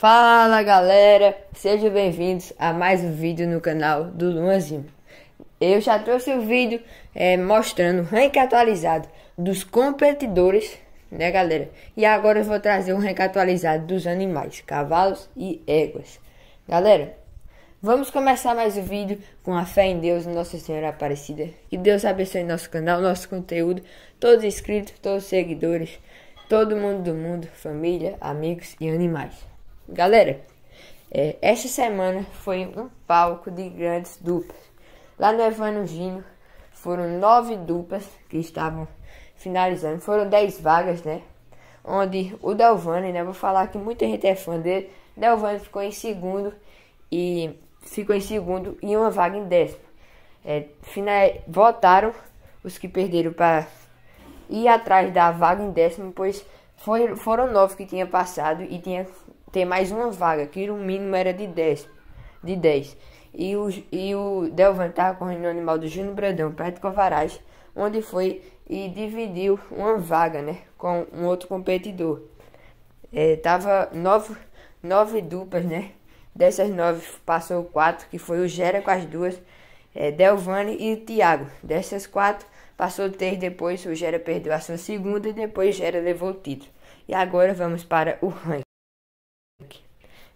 Fala galera, sejam bem-vindos a mais um vídeo no canal do Luanzinho. Eu já trouxe o um vídeo é, mostrando o ranking atualizado dos competidores, né galera? E agora eu vou trazer um ranking atualizado dos animais, cavalos e éguas. Galera, vamos começar mais o um vídeo com a fé em Deus, Nossa Senhora Aparecida. Que Deus abençoe nosso canal, nosso conteúdo, todos inscritos, todos os seguidores todo mundo do mundo, família, amigos e animais. Galera, é, essa semana foi um palco de grandes duplas. Lá no Evangelho foram nove duplas que estavam finalizando. Foram dez vagas, né? Onde o Delvani, né? Vou falar que muita gente é fã dele. Delvani ficou em segundo e ficou em segundo e uma vaga em décimo. É, final, votaram os que perderam para ir atrás da vaga em décimo, pois foi, foram nove que tinha passado e tinha ter mais uma vaga, que o mínimo era de 10. De 10. E o, e o Delvan estava correndo no animal do Júnior Bradão, perto de Covarás, onde foi e dividiu uma vaga né, com um outro competidor. É, tava nove, nove duplas, né? Dessas nove passou quatro, que foi o Gera com as duas, é, Delvane e Thiago. Dessas quatro, passou três depois, o Gera perdeu a sua segunda e depois Gera levou o título. E agora vamos para o ranking.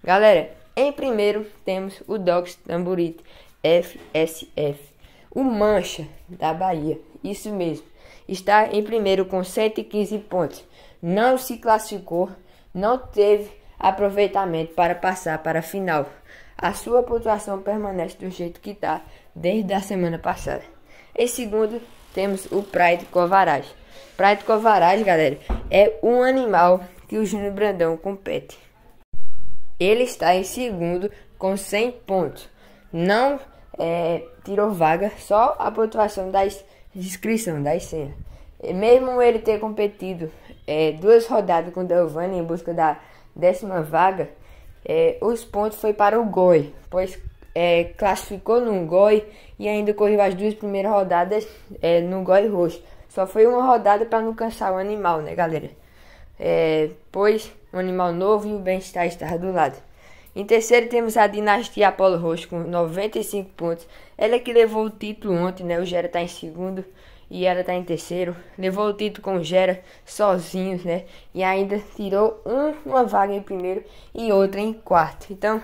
Galera, em primeiro temos o Dogs Tamburite FSF. O Mancha da Bahia, isso mesmo, está em primeiro com 115 pontos. Não se classificou, não teve aproveitamento para passar para a final. A sua pontuação permanece do jeito que está desde a semana passada. Em segundo, temos o Pride Covarage. Pride Covarage, galera, é um animal que o Júnior Brandão compete. Ele está em segundo com 100 pontos. Não é, tirou vaga, só a pontuação da inscrição da cena. Mesmo ele ter competido é, duas rodadas com Delvani em busca da décima vaga, é, os pontos foi para o Goi, pois é, classificou no Goi e ainda correu as duas primeiras rodadas é, no Goi Roxo. Só foi uma rodada para não cansar o animal, né, galera? é, pois um animal novo e o bem-estar está do lado. Em terceiro temos a dinastia Apolo Roxo com 95 pontos. Ela que levou o título ontem, né? O Gera está em segundo e ela está em terceiro. Levou o título com o Gera sozinhos, né? E ainda tirou um, uma vaga em primeiro e outra em quarto. Então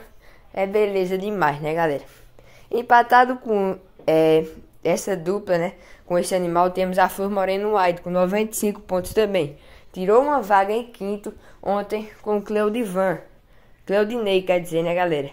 é beleza demais, né, galera? Empatado com é, essa dupla, né? Com esse animal temos a Flor Moreno White com 95 pontos também tirou uma vaga em quinto ontem com Cleudivan. Cleudinei, quer dizer, né, galera?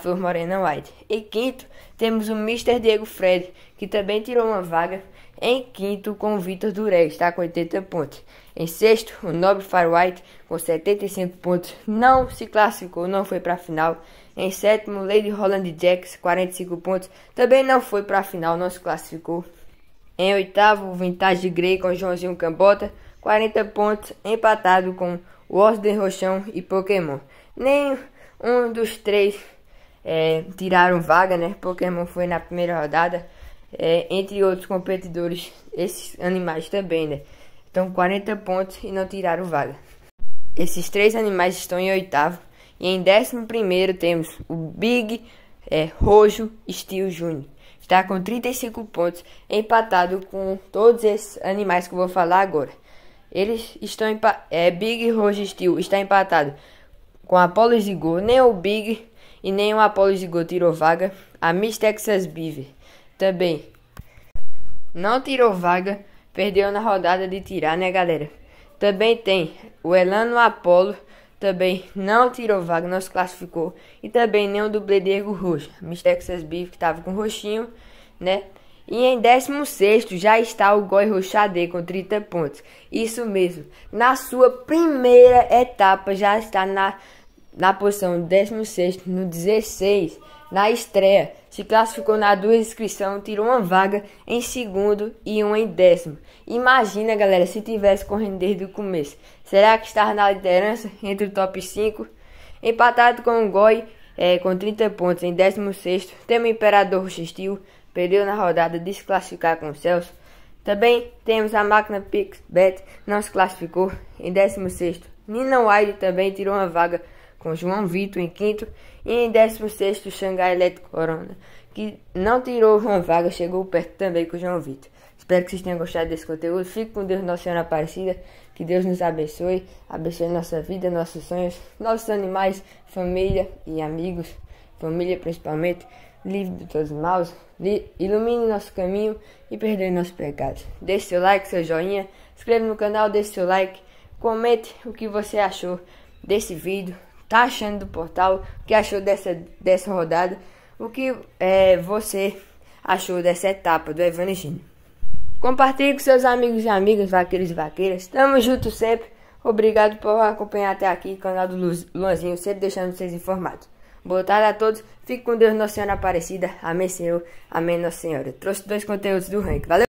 Flor Morena White. Em quinto, temos o Mr. Diego Fred, que também tirou uma vaga em quinto com o Vitor Durex está com 80 pontos. Em sexto, o Nobre Fire White com 75 pontos não se classificou, não foi para a final. Em sétimo, Lady Holland Jacks, 45 pontos, também não foi para a final, não se classificou. Em oitavo, Vintage Grey com Joãozinho Cambota, 40 pontos, empatado com Warden Rochão e Pokémon. Nem um dos três é, tiraram vaga, né? Pokémon foi na primeira rodada. É, entre outros competidores, esses animais também, né? Então 40 pontos e não tiraram vaga. Esses três animais estão em oitavo. E em décimo primeiro temos o Big é, Rojo Steel Jr. Está com 35 pontos, empatado com todos esses animais que eu vou falar agora. Eles estão empa é, Big Roger Steel está empatado com Apollo Zigor. Nem o Big e nem o Apollo Zigor tirou vaga. A Miss Texas Beaver também não tirou vaga. Perdeu na rodada de tirar, né, galera? Também tem o Elano Apollo também não tirou vaga, não se classificou. E também nem o dublê Diego Rocha. Miss Texas Beaver que tava com roxinho, né? E em 16 já está o Goi Rochade com 30 pontos. Isso mesmo. Na sua primeira etapa já está na, na posição 16 no 16 na estreia. Se classificou na duas inscrição, tirou uma vaga em segundo e uma em décimo. Imagina, galera, se tivesse correndo desde o começo. Será que estava na liderança entre o top 5? Empatado com o Goi é, com 30 pontos em 16, tem o Imperador Rochestil perdeu na rodada de se classificar com o Celso. Também temos a máquina PixBet, não se classificou em 16 Nina Wide também tirou uma vaga com João Vitor em quinto e em 16 Xangai Elétrico Corona, que não tirou uma vaga, chegou perto também com João Vitor. Espero que vocês tenham gostado desse conteúdo. Fique com Deus, Nossa Senhora Aparecida. Que Deus nos abençoe, abençoe nossa vida, nossos sonhos, nossos animais, família e amigos, família principalmente livre de todos os maus, ilumine nosso caminho e perdoe nossos pecados. Deixe seu like, seu joinha, inscreva no canal, deixe seu like, comente o que você achou desse vídeo, tá achando do portal, o que achou dessa, dessa rodada, o que é, você achou dessa etapa do Evangelho. Compartilhe com seus amigos e amigas, vaqueiros e vaqueiras. Tamo junto sempre. Obrigado por acompanhar até aqui o canal do Luanzinho, sempre deixando vocês informados. Boa tarde a todos. Fique com Deus, Nossa Senhora Aparecida. Amém, Senhor. Amém, Nossa Senhora. trouxe dois conteúdos do ranking. Valeu!